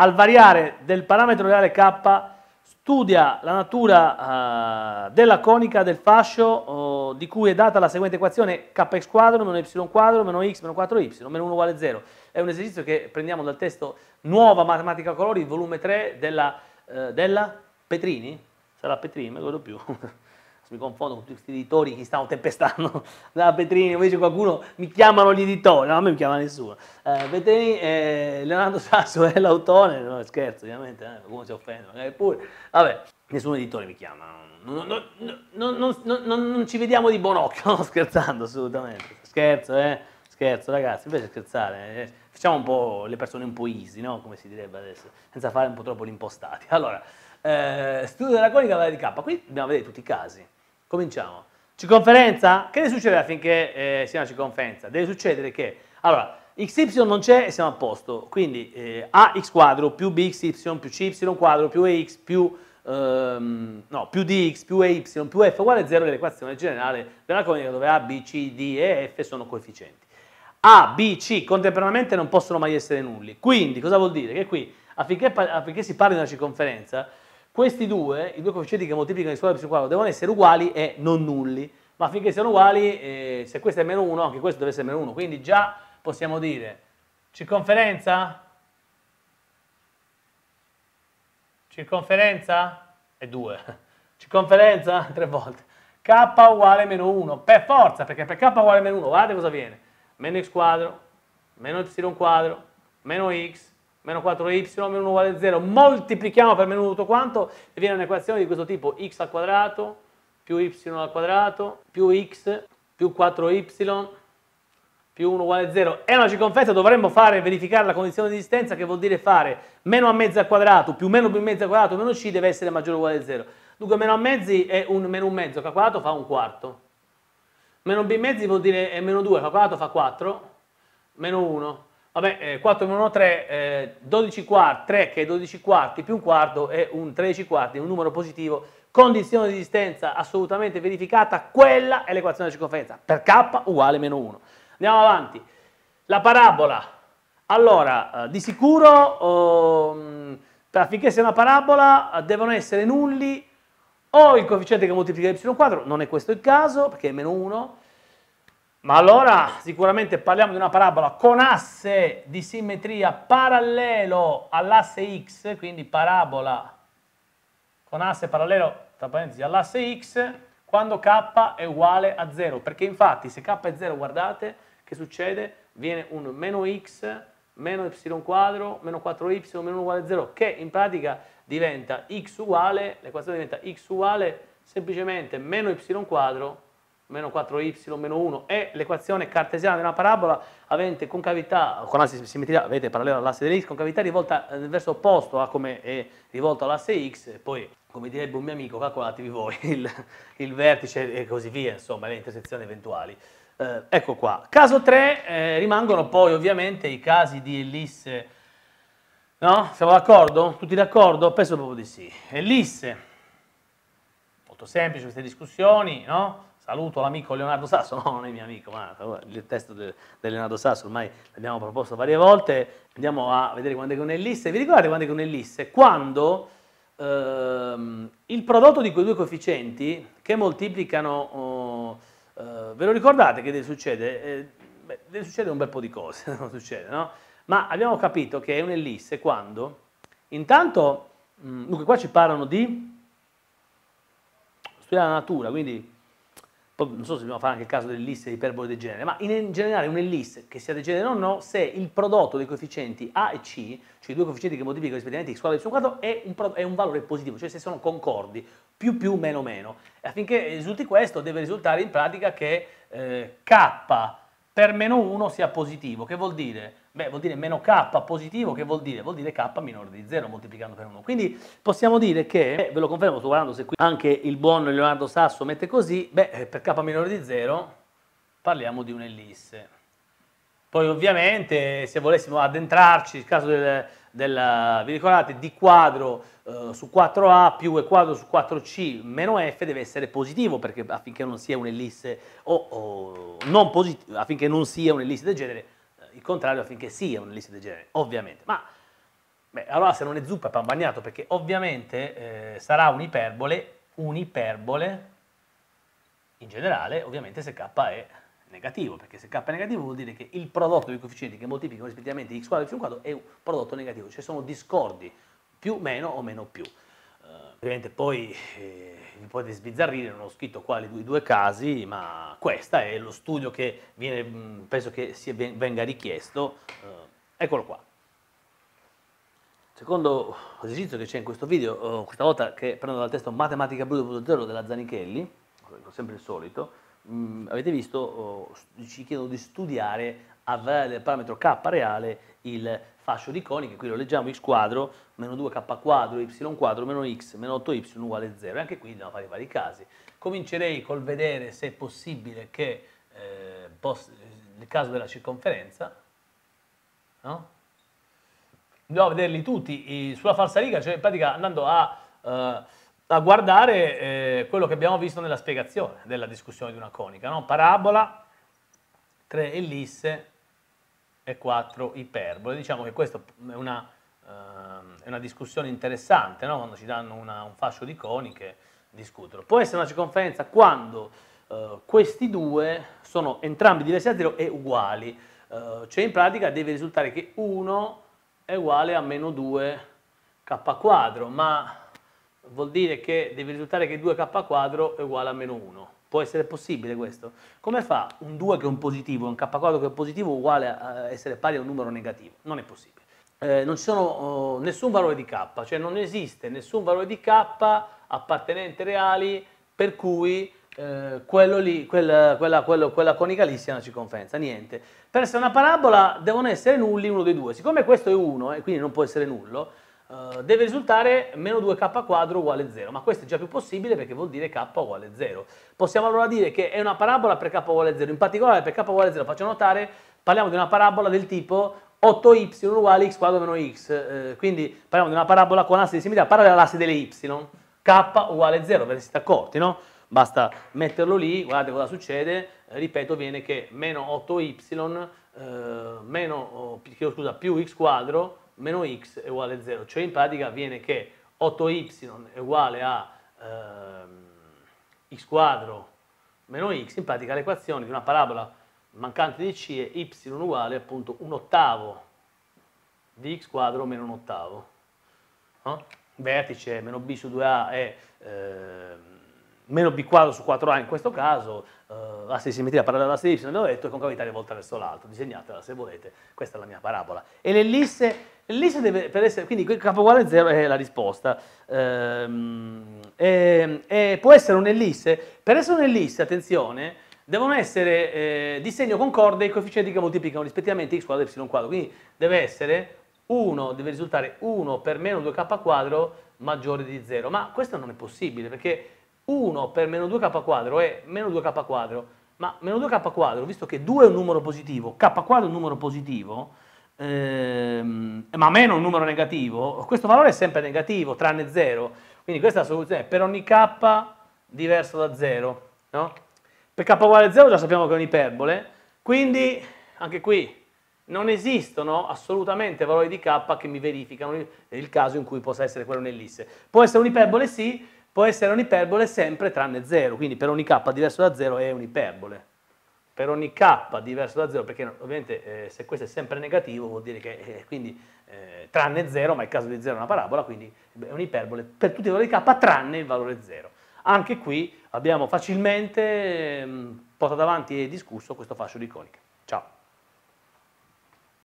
al variare del parametro reale K studia la natura uh, della conica del fascio uh, di cui è data la seguente equazione kx quadro meno y quadro meno x meno 4y meno 1 uguale 0. È un esercizio che prendiamo dal testo Nuova Matematica Colori, volume 3 della, uh, della Petrini, sarà Petrini, non ricordo più. mi confondo con tutti questi editori che stanno tempestando da ah, Petrini, invece qualcuno mi chiamano gli editori, no, a me mi chiama nessuno. Eh, Petrini, eh, Leonardo Sasso è l'autore, no, scherzo ovviamente, eh, qualcuno si offende, magari pure, vabbè, nessun editore mi chiama, non, non, non, non ci vediamo di buon occhio, no, scherzando assolutamente, scherzo, eh, scherzo ragazzi, invece di scherzare, eh, facciamo un po' le persone un po' easy, no, come si direbbe adesso, senza fare un po' troppo l'impostati. Allora, eh, studio della conica vale di K, qui dobbiamo vedere tutti i casi. Cominciamo. Circonferenza? Che deve succedere affinché eh, sia una circonferenza? Deve succedere che, allora, xy non c'è e siamo a posto, quindi eh, ax quadro più bxy più cy quadro più ax più, ehm, no, più dx più ay più f uguale a 0 dell'equazione generale della conica dove a, b, c, d e f sono coefficienti. A, B, C contemporaneamente non possono mai essere nulli, quindi cosa vuol dire? Che qui affinché, affinché si parli di una circonferenza questi due, i due coefficienti che moltiplicano il squadro più il quadro, devono essere uguali e non nulli, ma finché siano uguali, eh, se questo è meno 1, anche questo deve essere meno 1, quindi già possiamo dire circonferenza, circonferenza è 2, circonferenza 3 volte, k uguale meno 1, per forza, perché per k uguale meno 1, guardate cosa viene, meno x quadro, meno y quadro, meno x, meno 4y meno 1 uguale 0, moltiplichiamo per meno tutto quanto e viene un'equazione di questo tipo x al quadrato più y al quadrato più x più 4y più 1 uguale 0 è una circonferenza, dovremmo fare, verificare la condizione di distanza che vuol dire fare meno a mezzo al quadrato più meno più mezzo al quadrato meno c deve essere maggiore o uguale a 0 dunque meno a mezzi è un meno un mezzo, calcolato fa un quarto meno b mezzi vuol dire meno 2, calcolato fa 4 meno 1 Vabbè, eh, 4 meno 1, 3, eh, 12 quarti, 3 che è 12 quarti più un quarto è un 13 quarti, un numero positivo, condizione di distanza assolutamente verificata, quella è l'equazione della circonferenza, per k uguale meno 1. Andiamo avanti. La parabola. Allora, eh, di sicuro, ehm, affinché sia una parabola, eh, devono essere nulli o il coefficiente che moltiplica y quadro, non è questo il caso, perché è meno 1, ma allora sicuramente parliamo di una parabola con asse di simmetria parallelo all'asse x, quindi parabola con asse parallelo tra parentesi all'asse x quando k è uguale a 0, perché infatti se k è 0 guardate che succede? Viene un meno x meno y quadro meno 4y meno 1 uguale a 0 che in pratica diventa x uguale, l'equazione diventa x uguale semplicemente meno y quadro meno 4y meno 1 è l'equazione cartesiana di una parabola avente concavità, con anzi simmetria, avete parallelo all'asse dell'x, concavità rivolta eh, nel verso opposto a come è rivolto all'asse x, e poi come direbbe un mio amico, calcolatevi voi il, il vertice e così via, insomma, le intersezioni eventuali. Eh, ecco qua. Caso 3, eh, rimangono poi ovviamente i casi di ellisse, no? Siamo d'accordo? Tutti d'accordo? Penso proprio di sì. Ellisse, molto semplice queste discussioni, no? saluto l'amico Leonardo Sasso, no non è mio amico, ma il testo del de Leonardo Sasso ormai l'abbiamo proposto varie volte, andiamo a vedere quando è con Ellisse, vi ricordate quando è con Ellisse? Quando ehm, il prodotto di quei due coefficienti che moltiplicano, oh, eh, ve lo ricordate che succede? Eh, deve succedere un bel po' di cose, non succede, no? Ma abbiamo capito che è un'ellisse quando, intanto, mh, mm, dunque qua ci parlano di studiare la natura, quindi poi non so se dobbiamo fare anche il caso dell'ellisse di iperbole del genere, ma in generale un'ellisse, che sia degenere o no, se il prodotto dei coefficienti A e C, cioè i due coefficienti che moltiplicano rispettivamente x quadrato e y quadrato, è un, è un valore positivo, cioè se sono concordi, più più meno meno. E affinché risulti questo deve risultare in pratica che eh, k per meno 1 sia positivo, che vuol dire Beh, vuol dire meno k positivo, che vuol dire? Vuol dire k minore di 0 moltiplicando per 1. Quindi possiamo dire che, eh, ve lo confermo, sto guardando se qui anche il buon Leonardo Sasso mette così, beh, eh, per k minore di 0 parliamo di un'ellisse. Poi ovviamente se volessimo addentrarci, il caso del, del vi ricordate, di quadro eh, su 4a più e quadro su 4c meno f deve essere positivo perché affinché non sia un'ellisse o, o non positivo, affinché non sia un'ellisse del genere il contrario affinché sia una lista del genere, ovviamente. Ma beh, allora se non è zuppa è pan bagnato, perché ovviamente eh, sarà un'iperbole, un'iperbole in generale, ovviamente se k è negativo, perché se k è negativo vuol dire che il prodotto dei coefficienti che moltiplicano rispettivamente x quadro e x quadro è un prodotto negativo, cioè sono discordi, più, meno o meno più. Eh, ovviamente poi... Eh, vi potete sbizzarrire, non ho scritto quali due, due casi, ma questa è lo studio che viene, penso che si venga richiesto. Eh, eccolo qua. Secondo esercizio che c'è in questo video, oh, questa volta che prendo dal testo Matematica Bruto 2.0 della Zanichelli, sempre il solito, avete visto, oh, ci chiedono di studiare avere il parametro k reale il fascio di coni, che qui lo leggiamo, x quadro, meno 2k quadro, y quadro, meno x, meno 8y uguale 0. E anche qui dobbiamo fare i vari casi. Comincerei col vedere se è possibile che eh, il caso della circonferenza, no? Dobbiamo vederli tutti sulla falsariga, cioè in pratica andando a... Eh, a guardare eh, quello che abbiamo visto nella spiegazione della discussione di una conica, no? parabola 3 ellisse e 4 iperbole. Diciamo che questa è una, ehm, è una discussione interessante, no? quando ci danno una, un fascio di coni che discutono. Può essere una circonferenza quando eh, questi due sono entrambi diversi da 0 e uguali, eh, cioè in pratica deve risultare che 1 è uguale a meno 2 k quadro, ma vuol dire che deve risultare che 2k quadro è uguale a meno 1. Può essere possibile questo? Come fa un 2 che è un positivo, un K4 che è positivo uguale a essere pari a un numero negativo? Non è possibile. Eh, non ci sono eh, nessun valore di K, cioè non esiste nessun valore di K appartenente reali per cui eh, lì, quel, quella, quello, quella, conica lì sia una circonferenza, niente. Per essere una parabola devono essere nulli uno dei due, siccome questo è 1 e quindi non può essere nullo, eh, deve risultare meno 2k quadro uguale 0, ma questo è già più possibile perché vuol dire k uguale 0. Possiamo allora dire che è una parabola per k uguale 0, in particolare per k uguale 0, faccio notare, parliamo di una parabola del tipo 8y uguale x quadro meno x, eh, quindi parliamo di una parabola con asse di semilia parallela all'asse delle y, k uguale 0, ve ne siete accorti, no? Basta metterlo lì, guardate cosa succede, eh, ripeto, viene che meno 8y eh, meno, oh, scusa, più x quadro meno x è uguale a 0, cioè in pratica avviene che 8y è uguale a eh, x quadro meno x, in pratica l'equazione di una parabola mancante di c è y uguale appunto un ottavo di x quadro meno un ottavo. No? Vertice meno b su 2a è eh, meno b quadro su 4a in questo caso, eh, asse di simmetria parallela all'asse di y, l'ho detto, e concavità rivolta verso l'alto, disegnatela se volete, questa è la mia parabola. E l'ellisse lì si deve, per essere, quindi K uguale a 0 è la risposta. Ehm, e, ehm, e può essere un'ellisse. Per essere un'ellisse, attenzione, devono essere eh, di segno concorde i coefficienti che moltiplicano rispettivamente x quadro e y quadro. Quindi deve essere 1, deve risultare 1 per meno 2k quadro maggiore di 0. Ma questo non è possibile perché 1 per meno 2k quadro è meno 2k quadro. Ma meno 2k quadro, visto che 2 è un numero positivo, k quadro è un numero positivo, ehm, ma meno un numero negativo, questo valore è sempre negativo, tranne 0. Quindi questa è la soluzione per ogni k diverso da 0. No? Per k uguale a 0 già sappiamo che è un'iperbole, quindi anche qui non esistono assolutamente valori di k che mi verificano il caso in cui possa essere quello un'ellisse. Può essere un'iperbole sì, può essere un'iperbole sempre tranne 0, quindi per ogni k diverso da 0 è un'iperbole per ogni k diverso da 0, perché ovviamente eh, se questo è sempre negativo vuol dire che eh, quindi eh, tranne 0, ma il caso di 0 è una parabola, quindi è un'iperbole per tutti i valori di k tranne il valore 0. Anche qui abbiamo facilmente mm, portato avanti e discusso questo fascio di conica. Ciao!